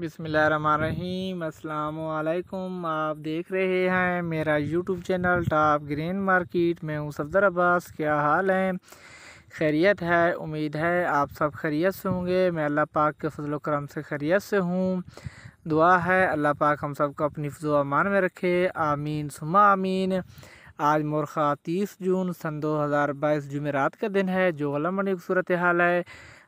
बिसमीम अल्लाम आप देख रहे हैं मेरा YouTube channel top green market में हूँ सफदर अब्बास क्या हाल है खैरियत है उम्मीद है आप सब खैरियत से होंगे मैं अल्लाह पाक के फजल करम से खैरियत से हूँ दुआ है अल्लाह पाक हम सब को अपनी फजो अमान में रखे आमीन सुमा आमीन आज मोरखा तीस जून सन दो हज़ार बाईस जुमेरात का दिन है जो गलम मंडी सूरत हाल है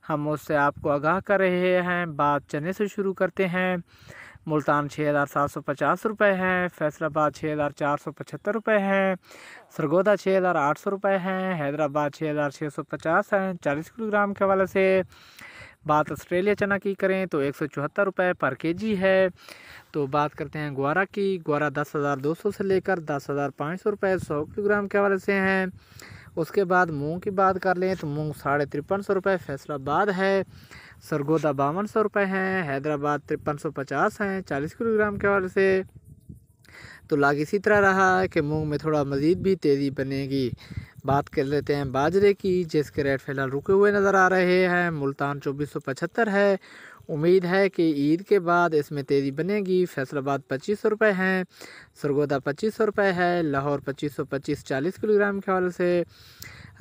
हम उससे आपको आगाह कर रहे हैं बात चने से शुरू करते हैं मुल्तान छः हज़ार सात सौ पचास रुपये हैं फैसलाबाद छः हज़ार चार सौ पचहत्तर रुपये हैं सरगोदा छः हज़ार आठ सौ रुपये हैं हैदराबाद छः हज़ार छः सौ पचास हैं चालीस किलोग्राम के हवाले से बात ऑस्ट्रेलिया चना की करें तो एक सौ चौहत्तर रुपये पर के जी है तो बात करते हैं ग्वारा की ग्वारा दस हज़ार दो सौ से लेकर दस हज़ार पाँच सौ रुपये सौ किलोग्राम के हवाले से हैं उसके बाद मूंग की बात कर लें तो मूंग साढ़े तिरपन सौ रुपये फैसलाबाद है सरगोदा बावन सौ रुपये हैं हैदराबाद तिरपन सौ पचास हैं चालीस किलोग्राम के हवाले से तो लाग इसी तरह रहा कि मूंग में थोड़ा मज़ीद भी तेज़ी बनेगी बात कर लेते हैं बाजरे की जिसके रेट फ़िलहाल रुके हुए नज़र आ रहे हैं मुल्तान चौबीस सौ पचहत्तर है उम्मीद है कि ईद के बाद इसमें तेज़ी बनेगी फैसलाबाद पच्चीस सौ रुपये हैं सरगोदा पच्चीस सौ रुपये है लाहौर पच्चीस सौ पच्चीस चालीस किलोग्राम के हवाले से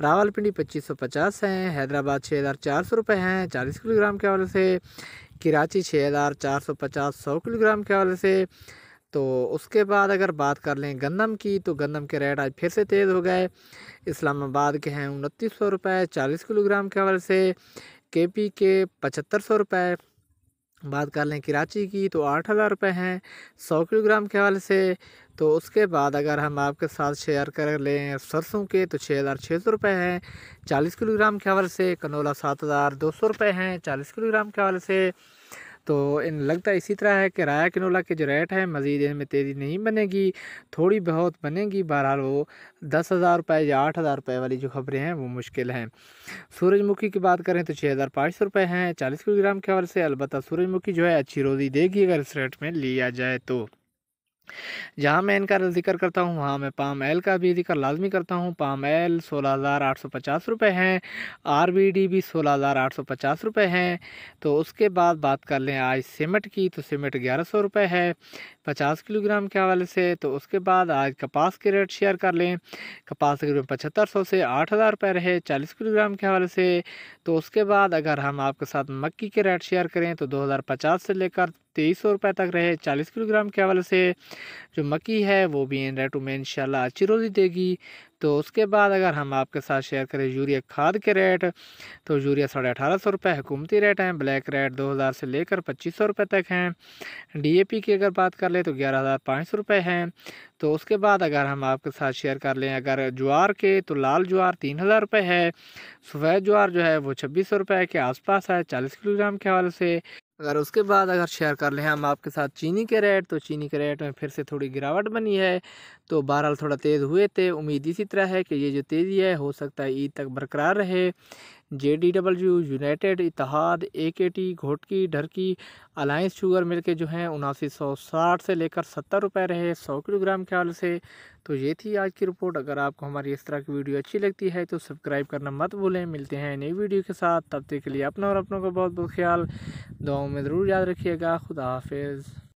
रावलपिंडी पच्चीस सौ पचास हैं हैदराबाद छः हज़ार चार सौ रुपये हैं चालीस किलोग्राम के हवाले से कराची छः हज़ार चार सौ पचास सौ किलोग्राम के हवाले से तो उसके बाद अगर बात कर लें गंदम की तो गंदम के रेट आज फिर से तेज़ हो गए इस्लामाबाद के हैं उनतीस सौ रुपये चालीस किलोग्राम के हवाले से के पी के पचहत्तर सौ रुपये बात कर लें कराची की तो आठ हज़ार रुपये हैं सौ किलोग्राम के हवाले से तो उसके बाद अगर हम आपके साथ शेयर कर लें सरसों के तो छः हज़ार छः सौ रुपये हैं चालीस किलोग्राम के हवाले से कनोला सात हज़ार दो सौ रुपये हैं चालीस किलोग्राम के हवाले से तो इन लगता इसी तरह है कि राया किनोला के जो रेट है मज़ीद इनमें तेज़ी नहीं बनेगी थोड़ी बहुत बनेगी बहरहाल वो दस हज़ार रुपये या आठ हज़ार रुपये वाली जो खबरें हैं वो मुश्किल हैं सूरजमुखी की बात करें तो छः हज़ार पाँच सौ रुपये हैं चालीस किलोग्राम के हवाले से अलबत्त सूरजमुखी जो है अच्छी रोज़ी देगी अगर इस रेट में लिया जाए तो जहाँ मैं इनका जिक्र करता हूँ वहाँ मैं पाम एल का भी जिक्र लाजमी करता हूँ पाम एल सोलह हज़ार आठ सौ पचास रुपये हैं आर बी डी भी सोलह हज़ार आठ सौ पचास रुपये हैं तो उसके बाद बात कर लें आज सीमेंट की तो सीमेंट ग्यारह सौ रुपये है पचास किलोग्राम के हवाले से तो उसके बाद आज कपास के रेट शेयर कर लें कपास के पचहत्तर सौ से आठ हज़ार रुपये रहे चालीस किलोग्राम के हवाले से तो उसके बाद अगर हम आपके साथ मक्की के रेट शेयर करें तो दो हज़ार पचास से लेकर तेईस सौ रुपये तक रहे चालीस किलोग्राम के हवाले से जो मक्की है वो भी इन रेटों में इनशाला अच्छी रोज़ी देगी तो उसके बाद अगर हम आपके साथ शेयर करें यूरिया खाद के रेट तो यूरिया साढ़े अठारह सौ रुपये हुकूमती रेट हैं ब्लैक रेट दो हज़ार से लेकर पच्चीस सौ रुपये तक हैं डी ए पी की अगर बात कर लें तो ग्यारह हज़ार पाँच सौ रुपये हैं तो उसके बाद अगर हम आपके साथ शेयर कर लें अगर ज्वार के तो लाल ज्वार तीन हज़ार रुपये है सफ़ेद ज्वार जो है वो छब्बीस सौ रुपये के आसपास है चालीस किलोग्राम के हवाले से अगर उसके बाद अगर शेयर कर लें हम आपके साथ चीनी के रेट तो चीनी के रेट में फिर से थोड़ी गिरावट बनी है तो बहरहाल थोड़ा तेज़ हुए थे उम्मीद इसी तरह है कि ये जो तेज़ी है हो सकता है ईद तक बरकरार रहे J D W United Ittehad A K T Ghotki Daharki alliance sugar mill के जो हैं उनासी सौ साठ से लेकर सत्तर रुपये रहे सौ किलोग्राम के हाल से तो ये थी आज की रिपोर्ट अगर आपको हमारी इस तरह की वीडियो अच्छी लगती है तो सब्सक्राइब करना मत भूलें मिलते हैं नई वीडियो के साथ तब तक के लिए अपना और अपनों का बहुत बहुत ख्याल दुआओं में ज़रूर याद रखिएगा खुदा हाफिज़